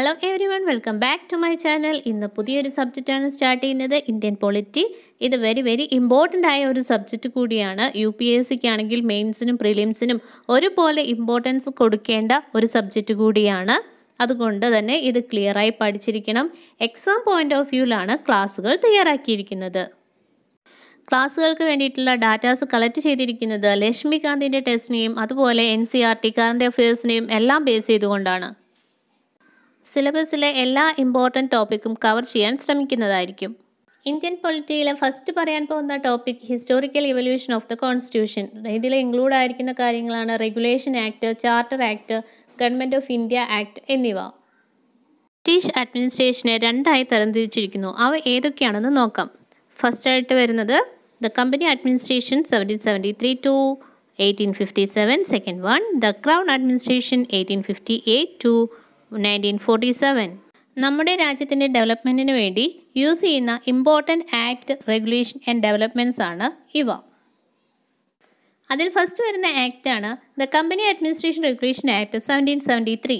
hello everyone welcome back to my channel ഇന്ന് പുതിയൊരു സബ്ജക്റ്റാണ് സ്റ്റാർട്ട് ചെയ്യുന്നത് ഇന്ത്യൻ പൊളിറ്റി ഇത് വെരി വെരി ഇമ്പോർട്ടൻ്റ് ആയ ഒരു സബ്ജക്റ്റ് കൂടിയാണ് യു പി എസ് സിക്ക് ആണെങ്കിൽ മെയിൻസിനും പ്രിലിംസിനും ഒരുപോലെ ഇമ്പോർട്ടൻസ് കൊടുക്കേണ്ട ഒരു സബ്ജക്റ്റ് കൂടിയാണ് അതുകൊണ്ട് തന്നെ ഇത് ക്ലിയറായി പഠിച്ചിരിക്കണം എക്സാം പോയിൻ്റ് ഓഫ് വ്യൂവിലാണ് ക്ലാസ്സുകൾ തയ്യാറാക്കിയിരിക്കുന്നത് ക്ലാസ്സുകൾക്ക് വേണ്ടിയിട്ടുള്ള ഡാറ്റാസ് കളക്ട് ചെയ്തിരിക്കുന്നത് ലക്ഷ്മികാന്തിൻ്റെ ടെസ്റ്റിനെയും അതുപോലെ N C R T current അഫയേഴ്സിനെയും എല്ലാം ബേസ് ചെയ്തുകൊണ്ടാണ് സിലബസിലെ എല്ലാ ഇമ്പോർട്ടൻറ്റ് ടോപ്പിക്കും കവർ ചെയ്യാൻ ശ്രമിക്കുന്നതായിരിക്കും ഇന്ത്യൻ പൊളിറ്റിയിലെ ഫസ്റ്റ് പറയാൻ പോകുന്ന topic historical evolution of the constitution ഇതിൽ ഇൻക്ലൂഡ് ആയിരിക്കുന്ന കാര്യങ്ങളാണ് regulation act charter act government of India act എന്നിവ ബ്രിട്ടീഷ് അഡ്മിനിസ്ട്രേഷനെ രണ്ടായി തരംതിരിച്ചിരിക്കുന്നു അവ ഏതൊക്കെയാണെന്ന് നോക്കാം ഫസ്റ്റ് ആയിട്ട് വരുന്നത് the company administration seventeen seventy three to eighteen fifty seven second one the crown administration eighteen fifty eight to nineteen forty seven നമ്മുടെ രാജ്യത്തിൻ്റെ ഡെവലപ്മെൻറ്റിന് വേണ്ടി യൂസ് ചെയ്യുന്ന important act regulation and developments ആണ് ഇവ അതിൽ ഫസ്റ്റ് വരുന്ന ആക്റ്റാണ് the company administration regulation act seventeen seventy three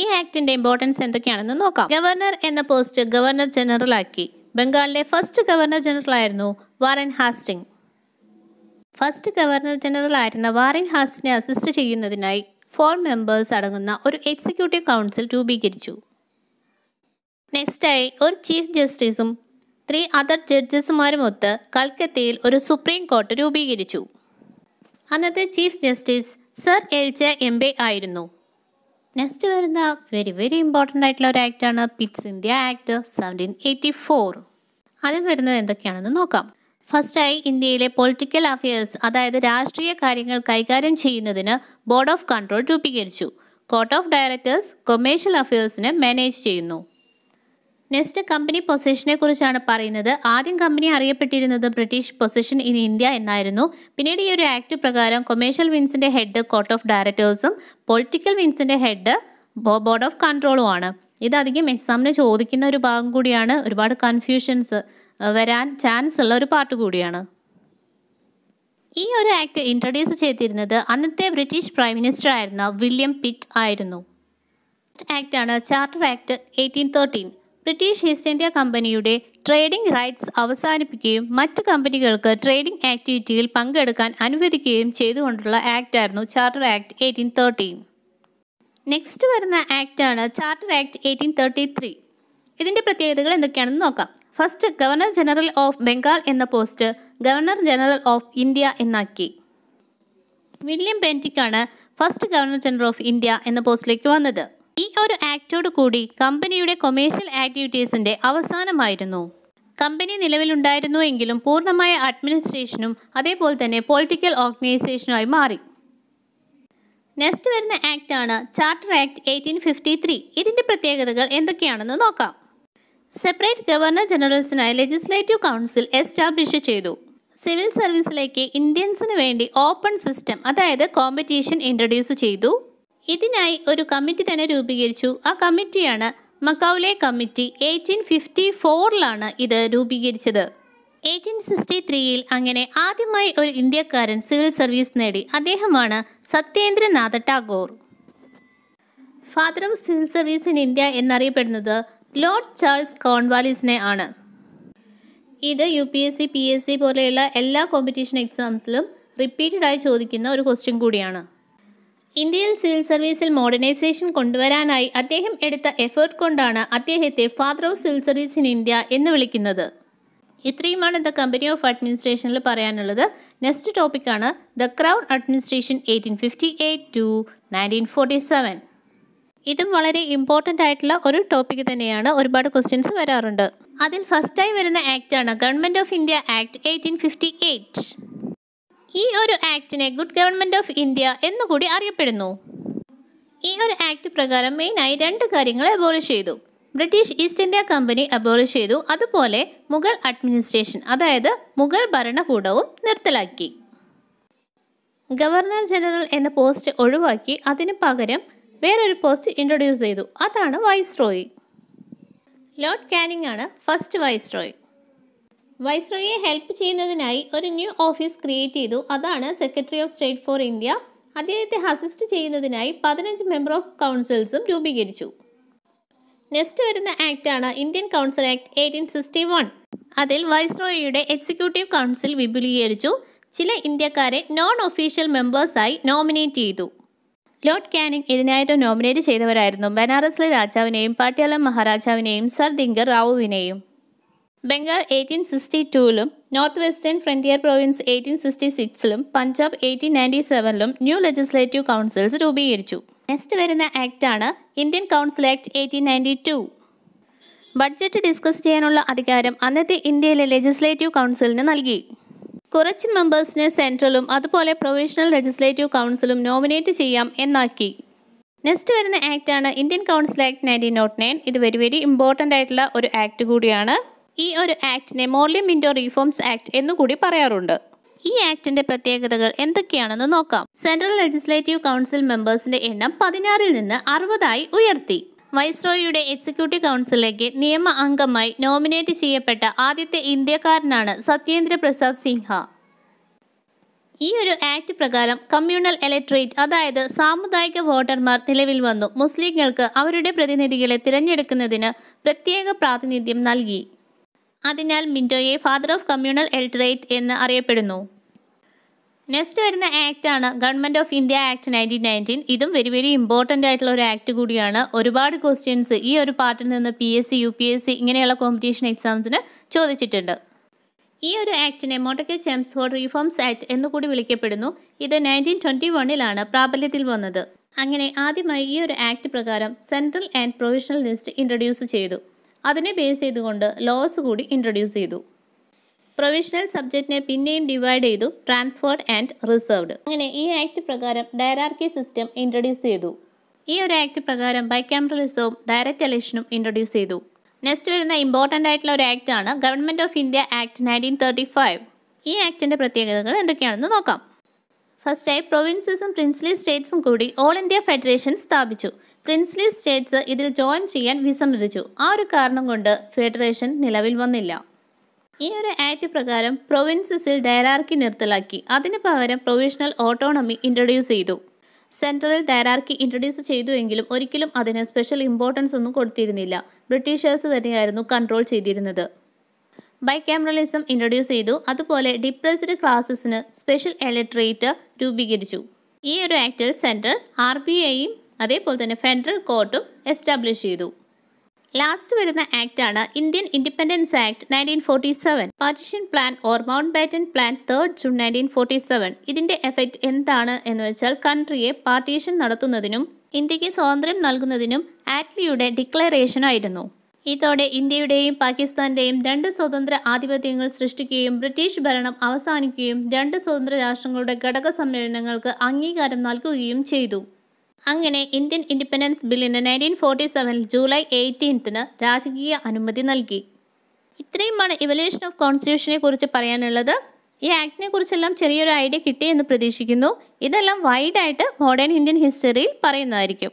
ഈ ആക്ടിൻ്റെ ഇമ്പോർട്ടൻസ് എന്തൊക്കെയാണെന്ന് നോക്കാം ഗവർണർ എന്ന പോസ്റ്റ് ഗവർണർ ജനറൽ ആക്കി ബംഗാളിലെ ഫസ്റ്റ് ഗവർണർ ജനറൽ ആയിരുന്നു Warren Hasting first governor general ആയിരുന്ന വാറൻ ഹാസ്റ്റിനെ അസിസ്റ്റ് ചെയ്യുന്നതിനായി ഫോർ മെമ്പേഴ്സ് അടങ്ങുന്ന ഒരു എക്സിക്യൂട്ടീവ് കൗൺസിൽ രൂപീകരിച്ചു നെക്സ്റ്റായി ഒരു ചീഫ് ജസ്റ്റിസും ത്രീ അതർ ജഡ്ജസുമാരുമൊത്ത് കൽക്കത്തയിൽ ഒരു സുപ്രീം കോർട്ട് രൂപീകരിച്ചു അന്നത്തെ chief justice sir Impey ആയിരുന്നു നെക്സ്റ്റ് വരുന്ന വെരി വെരി ഇമ്പോർട്ടൻ്റ് ആയിട്ടുള്ള ഒരു ആണ് Pitt's India act seventeen eighty four അതിൽ വരുന്നത് എന്തൊക്കെയാണെന്ന് നോക്കാം ഫസ്റ്റായി ഇന്ത്യയിലെ പൊളിറ്റിക്കൽ അഫയേഴ്സ് അതായത് രാഷ്ട്രീയ കാര്യങ്ങൾ കൈകാര്യം ചെയ്യുന്നതിന് ബോർഡ് ഓഫ് കൺട്രോൾ രൂപീകരിച്ചു കോർട്ട് ഓഫ് ഡയറക്ടേഴ്സ് കൊമേഴ്ഷ്യൽ അഫയേഴ്സിനെ മാനേജ് ചെയ്യുന്നു നെക്സ്റ്റ് കമ്പനി പൊസിഷനെ കുറിച്ചാണ് പറയുന്നത് ആദ്യം കമ്പനി അറിയപ്പെട്ടിരുന്നത് ബ്രിട്ടീഷ് പൊസിഷൻ ഇൻ ഇന്ത്യ എന്നായിരുന്നു പിന്നീട് ഈ ഒരു ആക്ട് പ്രകാരം കൊമേഴ്ഷ്യൽ വിൻസിന്റെ ഹെഡ് കോർട്ട് ഓഫ് ഡയറക്ടേഴ്സും പൊളിറ്റിക്കൽ വിൻസിന്റെ ഹെഡ് ബോർഡ് ഓഫ് കൺട്രോളും ആണ് ഇത് അധികം എക്സാമിന് ചോദിക്കുന്ന ഒരു ഭാഗം കൂടിയാണ് ഒരുപാട് കൺഫ്യൂഷൻസ് വരാൻ ചാൻസ് ഉള്ള ഒരു പാട്ട് കൂടിയാണ് ഈ ഒരു ആക്ട് ഇൻട്രൊഡ്യൂസ് ചെയ്തിരുന്നത് അന്നത്തെ ബ്രിട്ടീഷ് പ്രൈം മിനിസ്റ്റർ ആയിരുന്ന വില്യം പിറ്റ് ആയിരുന്നു ആക്ട് ആണ് charter act eighteen thirteen British East India കമ്പനിയുടെ ട്രേഡിംഗ് റൈറ്റ്സ് അവസാനിപ്പിക്കുകയും മറ്റ് കമ്പനികൾക്ക് ട്രേഡിംഗ് ആക്ടിവിറ്റിയിൽ പങ്കെടുക്കാൻ അനുവദിക്കുകയും ചെയ്തുകൊണ്ടുള്ള ആക്ട് ആയിരുന്നു charter act eighteen thirteen next വരുന്ന ആക്ട് ആണ് charter act eighteen thirty three ഇതിൻ്റെ പ്രത്യേകതകൾ എന്തൊക്കെയാണെന്ന് നോക്കാം first governor general of Bengal എന്ന post governor general of India എന്നാക്കി വില്യം ബെൻറ്റിക്കാണ് first governor general of India എന്ന പോസ്റ്റിലേക്ക് വന്നത് ഈ ഒരു ആക്റ്റോട് കൂടി കമ്പനിയുടെ കൊമേഴ്ഷ്യൽ ആക്ടിവിറ്റീസിന്റെ അവസാനമായിരുന്നു കമ്പനി നിലവിലുണ്ടായിരുന്നു എങ്കിലും പൂർണ്ണമായ അഡ്മിനിസ്ട്രേഷനും അതേപോലെ തന്നെ പൊളിറ്റിക്കൽ ഓർഗനൈസേഷനുമായി മാറി നെക്സ്റ്റ് വരുന്ന ആക്ട് ആണ് charter act eighteen fifty three ഇതിൻ്റെ പ്രത്യേകതകൾ എന്തൊക്കെയാണെന്ന് നോക്കാം സെപ്പറേറ്റ് ഗവർണർ ജനറൽസിനായി ലെജിസ്ലേറ്റീവ് കൗൺസിൽ എസ്റ്റാബ്ലിഷ് ചെയ്തു സിവിൽ സർവീസിലേക്ക് ഇന്ത്യൻസിന് വേണ്ടി ഓപ്പൺ സിസ്റ്റം അതായത് കോമ്പറ്റീഷൻ ഇൻട്രൊഡ്യൂസ് ചെയ്തു ഇതിനായി ഒരു കമ്മിറ്റി തന്നെ രൂപീകരിച്ചു ആ കമ്മിറ്റിയാണ് മക്കൗലെ കമ്മിറ്റി എയ്റ്റീൻ ഫിഫ്റ്റി ഫോറിലാണ് ഇത് രൂപീകരിച്ചത് എയ്റ്റീൻ സിക്സ്റ്റി ത്രീയിൽ അങ്ങനെ ആദ്യമായി ഒരു ഇന്ത്യക്കാരൻ സിവിൽ സർവീസ് നേടി അദ്ദേഹമാണ് Satyendranath Tagore father of civil service in India എന്നറിയപ്പെടുന്നത് ലോർഡ് ചാൾസ് കോൺവാലിസിനെ ആണ് ഇത് U P S C P S C പോലെയുള്ള എല്ലാ കോമ്പറ്റീഷൻ എക്സാംസിലും റിപ്പീറ്റഡായി ചോദിക്കുന്ന ഒരു ക്വസ്റ്റ്യൻ കൂടിയാണ് ഇന്ത്യയിൽ സിവിൽ സർവീസിൽ മോഡേണൈസേഷൻ കൊണ്ടുവരാനായി അദ്ദേഹം എടുത്ത എഫേർട്ട് കൊണ്ടാണ് അദ്ദേഹത്തെ father of civil service in India എന്ന് വിളിക്കുന്നത് ഇത്രയുമാണ് ദ കമ്പനി ഓഫ് അഡ്മിനിസ്ട്രേഷനിൽ പറയാനുള്ളത് നെക്സ്റ്റ് ടോപ്പിക്കാണ് the crown administration eighteen fifty eight to nineteen forty seven ഇതും വളരെ ഇമ്പോർട്ടൻ്റ് ആയിട്ടുള്ള ഒരു ടോപ്പിക് തന്നെയാണ് ഒരുപാട് ക്വസ്റ്റ്യൻസ് വരാറുണ്ട് അതിൽ ഫസ്റ്റായി വരുന്ന ആക്റ്റാണ് government of India act eighteen fifty eight ഈ ഒരു ആക്ടിനെ ഗുഡ് ഗവൺമെൻറ് ഓഫ് ഇന്ത്യ എന്നുകൂടി അറിയപ്പെടുന്നു ഈ ഒരു ആക്ട് പ്രകാരം മെയിനായി രണ്ട് കാര്യങ്ങൾ അബോളിഷ് ചെയ്തു British East India company abolish ചെയ്തു അതുപോലെ മുഗൾ അഡ്മിനിസ്ട്രേഷൻ അതായത് മുഗൾ ഭരണകൂടവും നിർത്തലാക്കി ഗവർണർ ജനറൽ എന്ന പോസ്റ്റ് ഒഴിവാക്കി അതിന് പകരം വേറൊരു പോസ്റ്റ് ഇൻട്രൊഡ്യൂസ് ചെയ്തു അതാണ് വൈസ് റോയി ലോർഡ് കാനിങ് ആണ് ഫസ്റ്റ് വൈസ് റോയി വൈസ് റോയിയെ ഹെൽപ്പ് ചെയ്യുന്നതിനായി ഒരു ന്യൂ ഓഫീസ് ക്രിയേറ്റ് ചെയ്തു അതാണ് secretary of state for India അദ്ദേഹത്തെ അസിസ്റ്റ് ചെയ്യുന്നതിനായി പതിനഞ്ച് മെമ്പർ ഓഫ് കൗൺസിൽസും രൂപീകരിച്ചു നെക്സ്റ്റ് വരുന്ന ആക്ട് ആണ് Indian council act eighteen sixty one അതിൽ വൈസ്രോയിയുടെ എക്സിക്യൂട്ടീവ് കൗൺസിൽ വിപുലീകരിച്ചു ചില ഇന്ത്യക്കാരെ നോൺ ഒഫീഷ്യൽ മെമ്പേഴ്സായി നോമിനേറ്റ് ചെയ്തു ലോർഡ് കാനിങ് ഇതിനായിട്ട് നോമിനേറ്റ് ചെയ്തവരായിരുന്നു ബനാറസിലെ രാജാവിനെയും പാട്യാല മഹാരാജാവിനെയും സർ ദിങ്കർ റാവുവിനെയും ബംഗാൾ എയ്റ്റീൻ സിക്സ്റ്റി ടൂവിലും north western frontier province eighteen sixty സിക്സിലും പഞ്ചാബ് എയ്റ്റീൻ നയൻറ്റി സെവനിലും ന്യൂ ലെജിസ്ലേറ്റീവ് കൗൺസിൽസ് രൂപീകരിച്ചു നെക്സ്റ്റ് വരുന്ന ആണ് Indian council act eighteen ninety two budget discuss ചെയ്യാനുള്ള അധികാരം അന്നത്തെ ഇന്ത്യയിലെ ലെജിസ്ലേറ്റീവ് കൗൺസിലിന് നൽകി കുറച്ച് മെമ്പേഴ്സിനെ സെൻട്രലും അതുപോലെ പ്രൊവിഷണൽ ലെജിസ്ലേറ്റീവ് കൗൺസിലും നോമിനേറ്റ് ചെയ്യാം എന്നാക്കി നെക്സ്റ്റ് വരുന്ന ആണ് Indian council act nineteen nought nine ഇത് വെരി വെരി ഇമ്പോർട്ടൻ്റ് ആയിട്ടുള്ള ഒരു ആക്ട് കൂടിയാണ് ഈ ഒരു ആക്ടിനെ മോർലി മിൻഡോ റീഫോംസ് ആക്ട് എന്നുകൂടി പറയാറുണ്ട് ഈ ആക്ടിന്റെ പ്രത്യേകതകൾ എന്തൊക്കെയാണെന്ന് നോക്കാം സെൻട്രൽ ലെജിസ്ലേറ്റീവ് കൗൺസിൽ മെമ്പേഴ്സിന്റെ എണ്ണം പതിനാറിൽ നിന്ന് അറുപതായി ഉയർത്തി വൈസ്രോയിയുടെ എക്സിക്യൂട്ടീവ് കൗൺസിലേക്ക് നിയമ അംഗമായി നോമിനേറ്റ് ചെയ്യപ്പെട്ട ആദ്യത്തെ ഇന്ത്യക്കാരനാണ് സത്യേന്ദ്ര പ്രസാദ് സിൻഹ ഈ ഒരു ആക്ട് പ്രകാരം കമ്മ്യൂണൽ ഇലക്ട്രേറ്റ് അതായത് സാമുദായിക വോട്ടർമാർ നിലവിൽ വന്നു മുസ്ലിങ്ങൾക്ക് അവരുടെ പ്രതിനിധികളെ തിരഞ്ഞെടുക്കുന്നതിന് പ്രത്യേക പ്രാതിനിധ്യം നൽകി അതിനാൽ മിൻറ്റോയെ ഫാദർ ഓഫ് കമ്മ്യൂണൽ എലക്ട്രേറ്റ് എന്ന് അറിയപ്പെടുന്നു നെക്സ്റ്റ് വരുന്ന ആക്ട് ആണ് government of India act nineteen nineteen ഇതും വെരി വെരി ഇമ്പോർട്ടൻ്റ് ആയിട്ടുള്ള ഒരു ആക്ട് കൂടിയാണ് ഒരുപാട് ക്വസ്റ്റ്യൻസ് ഈ ഒരു പാർട്ടിൽ നിന്ന് P S C U P S C ഇങ്ങനെയുള്ള കോമ്പറ്റീഷൻ എക്സാംസിന് ചോദിച്ചിട്ടുണ്ട് ഈ ഒരു ആക്ടിനെ Montagu Chelmsford reforms act എന്നുകൂടി വിളിക്കപ്പെടുന്നു ഇത് നയൻറ്റീൻ ട്വൻറ്റി വണ്ണിലാണ് പ്രാബല്യത്തിൽ വന്നത് അങ്ങനെ ആദ്യമായി ഈ ഒരു ആക്ട് പ്രകാരം central and provisional list introduce ചെയ്തു അതിനെ ബേസ് ചെയ്തുകൊണ്ട് ലോസ് കൂടി ഇൻട്രൊഡ്യൂസ് ചെയ്തു പ്രൊവിഷണൽ സബ്ജക്റ്റിനെ പിന്നെയും ഡിവൈഡ് ചെയ്തു ട്രാൻസ്ഫേർഡ് ആൻഡ് റിസർവ്ഡ് അങ്ങനെ ഈ ആക്ട് പ്രകാരം ഡയറാർക്കി സിസ്റ്റം ഇൻട്രൊഡ്യൂസ് ചെയ്തു ഈ ഒരു ആക്ട് പ്രകാരം ബൈക്യാമറലിസവും ഡയറക്റ്റ് എലക്ഷനും ഇൻട്രൊഡ്യൂസ് ചെയ്തു നെക്സ്റ്റ് വരുന്ന ഇമ്പോർട്ടൻ്റ് ആയിട്ടുള്ള ഒരു ആക്ട് ആണ് government of India act nineteen thirty five ഈ ആക്ടിൻ്റെ പ്രത്യേകതകൾ എന്തൊക്കെയാണെന്ന് നോക്കാം ഫസ്റ്റായി പ്രൊവിൻസസും പ്രിൻസ്ലി സ്റ്റേറ്റ്സും കൂടി ഓൾ ഇന്ത്യ ഫെഡറേഷൻ സ്ഥാപിച്ചു പ്രിൻസ്ലി സ്റ്റേറ്റ്സ് ഇതിൽ ജോയിൻ ചെയ്യാൻ വിസമ്മതിച്ചു ആ ഒരു കാരണം കൊണ്ട് ഫെഡറേഷൻ നിലവിൽ വന്നില്ല ഈ ഒരു ആക്ട് പ്രകാരം പ്രൊവിൻസസിൽ ഡയറാർക്കി നിർത്തലാക്കി അതിന് പകരം പ്രൊവിഷണൽ ഓട്ടോണമി ഇൻട്രൊഡ്യൂസ് ചെയ്തു സെൻട്രൽ ഡയറാർക്കി ഇൻട്രൊഡ്യൂസ് ചെയ്തുവെങ്കിലും ഒരിക്കലും അതിന് സ്പെഷ്യൽ ഇമ്പോർട്ടൻസ് ഒന്നും കൊടുത്തിരുന്നില്ല ബ്രിട്ടീഷേഴ്സ് തന്നെയായിരുന്നു കൺട്രോൾ ചെയ്തിരുന്നത് ബൈക്യാമറലിസം ഇൻട്രൊഡ്യൂസ് ചെയ്തു അതുപോലെ ഡിപ്രസ്ഡ് ക്ലാസസിന് സ്പെഷ്യൽ എലക്ട്രേറ്റ് രൂപീകരിച്ചു ഈ ഒരു ആക്ടിൽ സെൻട്രൽ ആർ ബി ഐയും അതേപോലെ തന്നെ ഫെഡറൽ കോർട്ടും എസ്റ്റാബ്ലിഷ് ചെയ്തു ലാസ്റ്റ് വരുന്ന ആക്ട് ആണ് Indian independence act nineteen forty seven partition plan or Mountbatten plan third June nineteen forty seven ഇതിൻ്റെ എഫക്റ്റ് എന്താണ് എന്ന് വെച്ചാൽ കൺട്രിയെ പാർട്ടീഷൻ നടത്തുന്നതിനും ഇന്ത്യക്ക് സ്വാതന്ത്ര്യം നൽകുന്നതിനും ആറ്റ്ലിയുടെ ഡിക്ലറേഷനായിരുന്നു ഇതോടെ ഇന്ത്യയുടെയും പാകിസ്ഥാന്റെയും രണ്ട് സ്വതന്ത്ര ആധിപത്യങ്ങൾ സൃഷ്ടിക്കുകയും ബ്രിട്ടീഷ് ഭരണം അവസാനിക്കുകയും രണ്ട് സ്വതന്ത്ര രാഷ്ട്രങ്ങളുടെ ഘടക സമ്മേളനങ്ങൾക്ക് അംഗീകാരം നൽകുകയും ചെയ്തു അങ്ങനെ ഇന്ത്യൻ ഇൻഡിപെൻഡൻസ് ബില്ലിന് നയൻറ്റീൻ ഫോർട്ടി സെവനിൽ ജൂലൈ എയ്റ്റീൻത്തിന് രാജകീയ അനുമതി നൽകി ഇത്രയുമാണ് ഇവല്യൂഷൻ ഓഫ് കോൺസ്റ്റിറ്റ്യൂഷനെ കുറിച്ച് പറയാനുള്ളത് ഈ ആക്ടിനെ കുറിച്ചെല്ലാം ചെറിയൊരു ഐഡിയ കിട്ടി എന്ന് പ്രതീക്ഷിക്കുന്നു ഇതെല്ലാം വൈഡായിട്ട് മോഡേൺ ഇന്ത്യൻ ഹിസ്റ്ററിയിൽ പറയുന്നതായിരിക്കും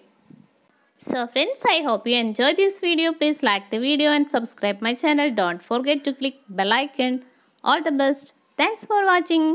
so friends I hope you enjoy this video please like the video and subscribe my channel don't forget to click bell icon all the best thanks for watching